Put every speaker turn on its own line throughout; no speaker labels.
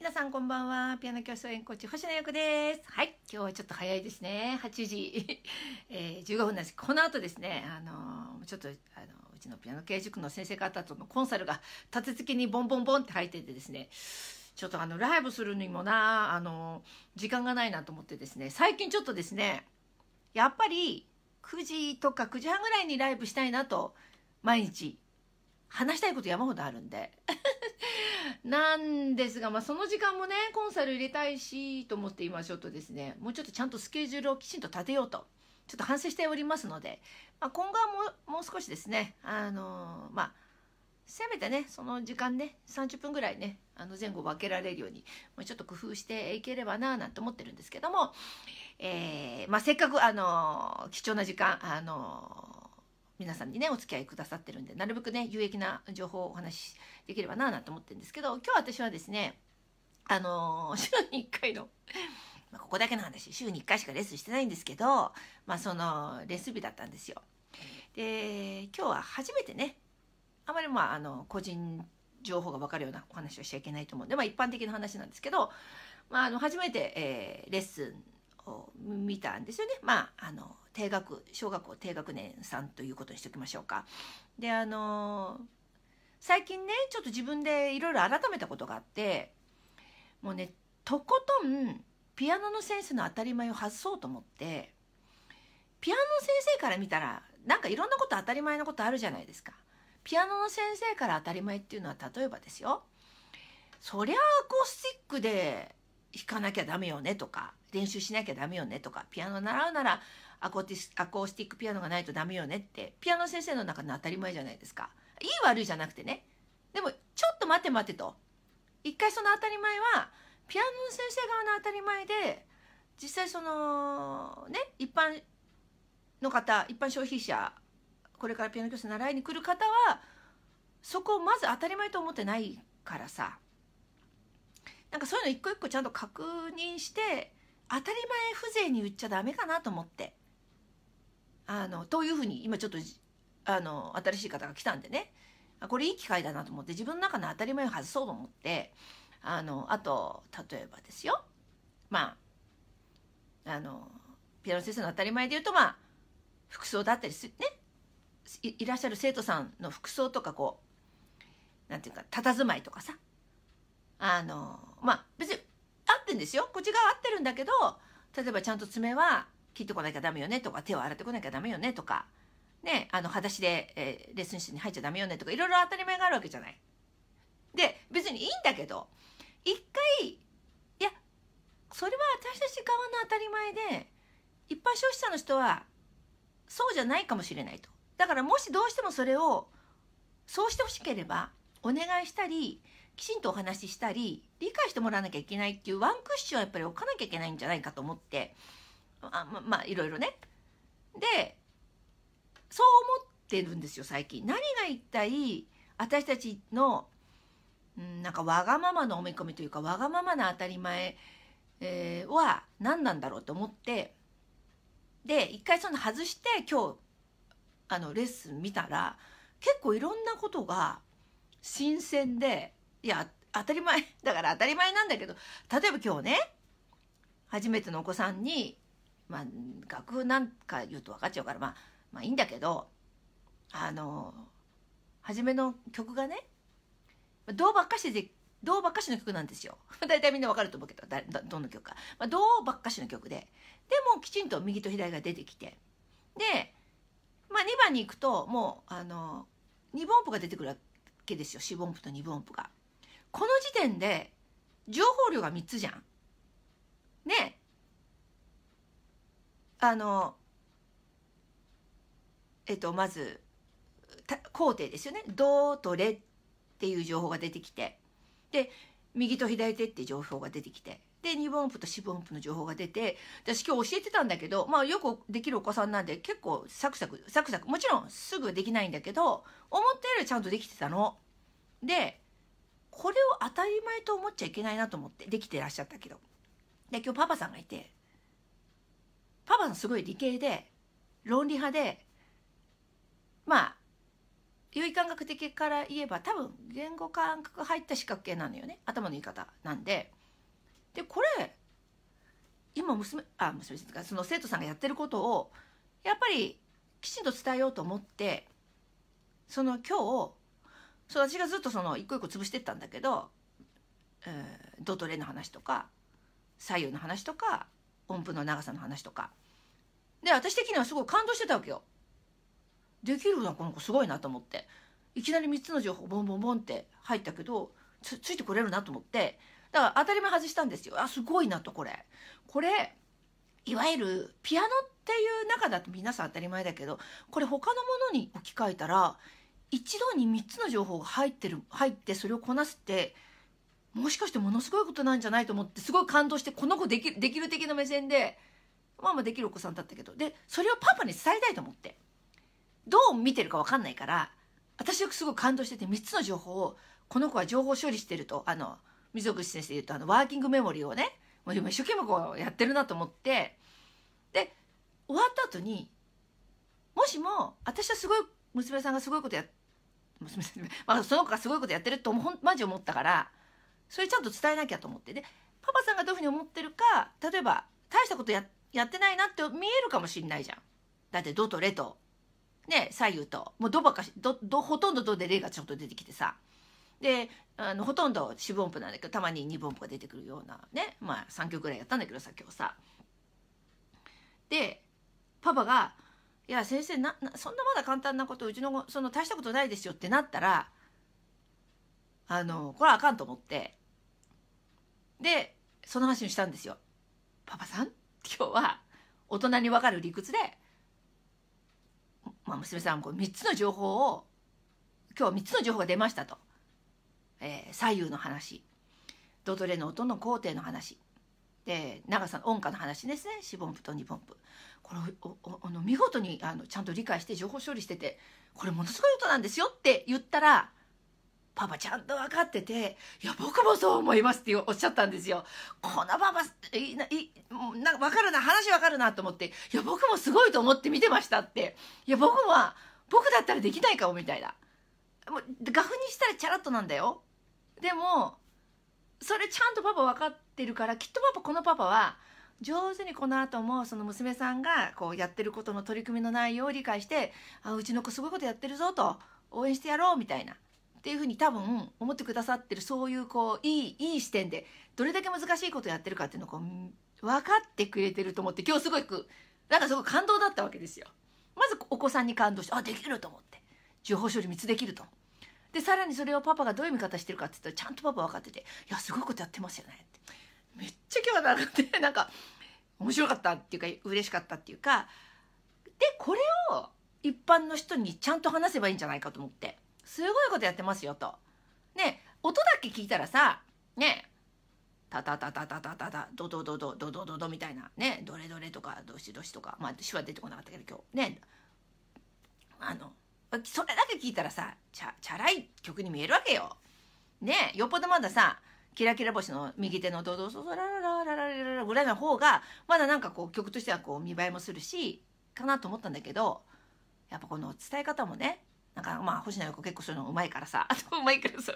皆さんこんばんは。ピアノ教室演コーチ星野役です。はい、今日はちょっと早いですね。8時、えー、15分なんです。この後ですね、あのー、ちょっとあのうちのピアノ系塾の先生方とのコンサルが立て付けにボンボンボンって入っててですね、ちょっとあのライブするにもな、あのー、時間がないなと思ってですね、最近ちょっとですね、やっぱり9時とか9時半ぐらいにライブしたいなと毎日話したいこと山ほどあるんでなんですが、まあ、その時間もね、コンサル入れたいし、と思って今ちょっとですね、もうちょっとちゃんとスケジュールをきちんと立てようと、ちょっと反省しておりますので、まあ、今後はもう、もう少しですね、あのー、まあ、せめてね、その時間ね、30分ぐらいね、あの前後分けられるように、ちょっと工夫していければなぁなんて思ってるんですけども、えー、まあ、せっかく、あのー、貴重な時間、あのー皆さんにねお付き合いくださってるんでなるべくね有益な情報をお話しできればななんて思ってるんですけど今日私はですねあの 週に1回のまここだけの話週に1回しかレッスンしてないんですけど、まあ、そのレッスン日だったんですよ。で今日は初めてねあまりまああの個人情報が分かるようなお話をしちゃいけないと思うんで、まあ、一般的な話なんですけど、まあ、あの初めて、えー、レッスン見たんですよね。まあ、あの低学小学校低学年さんということにしておきましょうか。であの最近ねちょっと自分でいろいろ改めたことがあってもうねとことんピアノの先生の当たり前を外そうと思ってピアノ先生から見たらなんかいろんなこと当たり前のことあるじゃないですか。ピアノの先生から当たり前っていうのは例えばですよそりゃアコースティックで弾かなきゃダメよねとか練習しなきゃダメよねとかピアノ習うならアコーティスアコースティックピアノがないとダメよねってピアノ先生の中の当たり前じゃないですかいい悪いじゃなくてねでもちょっと待て待てと一回その当たり前はピアノの先生側の当たり前で実際そのね一般の方一般消費者これからピアノ教室習いに来る方はそこをまず当たり前と思ってないからさなんかそういうの一個一個ちゃんと確認して当たり前風情に言っちゃダメかなと思ってあのというふうに今ちょっとあの新しい方が来たんでねこれいい機会だなと思って自分の中の当たり前を外そうと思ってあのあと例えばですよまああのピアノ先生の当たり前で言うとまあ服装だったりするねいらっしゃる生徒さんの服装とかこうなんていうか佇まいとかさあのまあ別に合ってんですよこっち側合ってるんだけど例えばちゃんと爪は切ってこなきゃダメよねとか手を洗ってこなきゃダメよねとかねあの裸足で、えー、レッスン室に入っちゃダメよねとかいろいろ当たり前があるわけじゃない。で別にいいんだけど一回いやそれは私たち側の当たり前で一般消費者の人はそうじゃないかもしれないと。だからもしどうしてもそれをそうしてほしければお願いしたりきちんとお話ししたり理解してもらわなきゃいけないっていうワンクッションやっぱり置かなきゃいけないんじゃないかと思ってあままあいろいろね。でそう思ってるんですよ最近。何が一体私たちのんなんかわがままの思い込みというかわがままな当たり前、えー、は何なんだろうと思ってで一回その外して今日あのレッスン見たら結構いろんなことが新鮮でいや当たり前 だから当たり前なんだけど例えば今日ね初めてのお子さんにまあ楽譜なんか言うと分かっちゃうからまあまあいいんだけどあの初めの曲がね銅ばっかしでうばっかしの曲なんですよ。大体みんなわかると思うけど、だどの曲か。まあ、銅ばっかしの曲で。でもきちんと右と左が出てきて。で、まあ、2番に行くと、もう、あの、2分音符が出てくるわけですよ。4分音符と2分音符が。この時点で情報量が3つじゃん。ねあのえっとまず工程ですよね「ド」と「レ」っていう情報が出てきてで右と左手って情報が出てきてで2分音符と4分音符の情報が出て私今日教えてたんだけど、まあ、よくできるお子さんなんで結構サクサクサクサクもちろんすぐできないんだけど思ったよりちゃんとできてたの。でこれを当たり前と思っちゃいけないなと思ってできてらっしゃったけどで今日パパさんがいてパパさんすごい理系で論理派でまあ良い感覚的から言えば多分言語感覚入った四角形なのよね頭の言い方なんででこれ今娘あ娘ですかその生徒さんがやってることをやっぱりきちんと伝えようと思ってその今日そう私がずっとその一個一個潰してったんだけど、えー、ドトレの話とか左右の話とか音符の長さの話とかで私的にはすごい感動してたわけよ。できるなこの子すごいなと思っていきなり3つの情報ボンボンボンって入ったけどつついてこれるなと思ってだから当たり前外したんですよ。あすごいなとこれ。これいわゆるピアノっていう中だと皆さん当たり前だけどこれ他のものに置き換えたら一度に3つの情報が入ってる入ってそれをこなすってもしかしてものすごいことなんじゃないと思ってすごい感動してこの子できできる的な目線でまあまあできるお子さんだったけどでそれをパパに伝えたいと思ってどう見てるか分かんないから私はすごい感動してて3つの情報をこの子は情報処理してるとあの溝口先生で言うとあのワーキングメモリーをねもう今一生懸命こうやってるなと思ってで終わった後にもしも私はすごい娘さんがすごいことやって まあ、その子がすごいことやってるとマジ思ったからそれちゃんと伝えなきゃと思ってでパパさんがどういうふうに思ってるか例えば大したことややってないなって見えるかもしんないじゃん。だって「ド」と「レ」とね左右ともう「ド」ばかしどどほとんど「ド」で「レ」がちょっと出てきてさであのほとんど四分音符なんだけどたまに二分音符が出てくるようなねまあ3曲ぐらいやったんだけどさ今日さ。でパパが「いや先生なそんなまだ簡単なことうちのその大したことないですよってなったらあのこれはあかんと思ってでその話にしたんですよ。パパさん今日は大人に分かる理屈で、まあ、娘さんこう3つの情報を今日3つの情報が出ましたと、えー、左右の話ドトレの音の工程の話で長さの音波の話ですね四分音と二分音これおあの見事にあのちゃんと理解して情報処理しててこれものすごい音なんですよって言ったらパパちゃんと分かってて、いや、僕もそう思いますっておっしゃったんですよ。このパパ、いいなんか分かるな、話分かるなと思って、いや、僕もすごいと思って見てましたって。いや、僕は、僕だったらできないかも、みたいな。もう、画風にしたらチャラッとなんだよ。でも、それちゃんとパパ分かっってるからきっとパパこのパパは上手にこの後もその娘さんがこうやってることの取り組みの内容を理解してあうちの子すごいことやってるぞと応援してやろうみたいなっていうふうに多分思ってくださってるそういうこういいいい視点でどれだけ難しいことやってるかっていうのをこう分かってくれてると思って今日すごくなんかすごい感動だったわけですよ。まずお子さんに感動してあできると思って情報処理3つできると。でさらにそれをパパがどういう見方してるかって言ったらちゃんとパパ分かってて「いやすごいことやってますよね」って。めっちゃ今日はくて なんか面白かったっていうか嬉しかったっていうかでこれを一般の人にちゃんと話せばいいんじゃないかと思ってすごいことやってますよと。ね音だけ聞いたらさねタタタタタタタタドドドドドドドドみたいなねどれどれとかどしどしとかまあ手話出てこなかったけど今日ねあのそれだけ聞いたらさチャラい曲に見えるわけよ。ねよっぽどまださキラキラ星の右手のドドソソララララララらぐらいの方が、まだなんかこう曲としてはこう見栄えもするし、かなと思ったんだけど、やっぱこの伝え方もね、なんかまあ星野陽子結構そういうのうまいからさ、うまいからさ、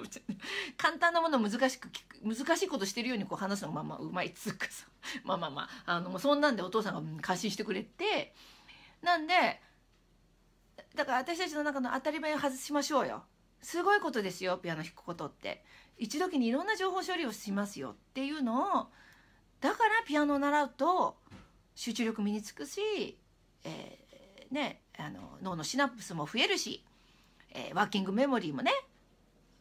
簡単なもの難しく難しいことしてるようにこう話すのまあまあうまいっつうかさ、まあまあまあ、あの、もうそんなんでお父さんが感心してくれて、なんで、だから私たちの中の当たり前を外しましょうよ。すごいことですよピアノ弾くことって一時にいろんな情報処理をしますよっていうのをだからピアノを習うと集中力身につくし、えー、ね、あの脳のシナプスも増えるし、えー、ワーキングメモリーもね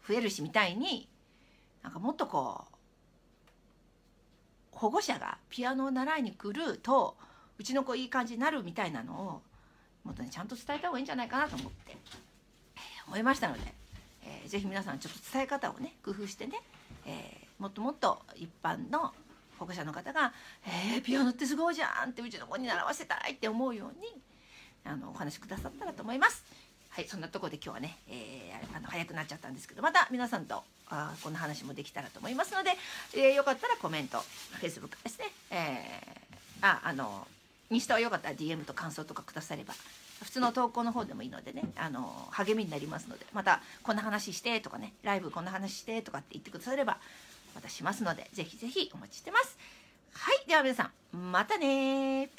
増えるしみたいになんかもっとこう保護者がピアノを習いに来るとうちの子いい感じになるみたいなのをもっとねちゃんと伝えた方がいいんじゃないかなと思って、えー、思いましたので。えー、ぜひ皆さんちょっと伝え方をね工夫してね、えー、もっともっと一般の保護者の方が「えー、ピアノってすごいじゃん!」ってうちの子に習わせたいって思うようにあのお話しくださったらと思います。はい、そんなとこで今日はね、えー、あの早くなっちゃったんですけどまた皆さんとあこんな話もできたらと思いますので、えー、よかったらコメント Facebook ですね、えー、ああのにしてはよかったら DM と感想とかくだされば普通の投稿の方でもいいのでねあの励みになりますのでまたこんな話してとかねライブこんな話してとかって言ってくださればまたしますのでぜひぜひお待ちしてますはいでは皆さんまたね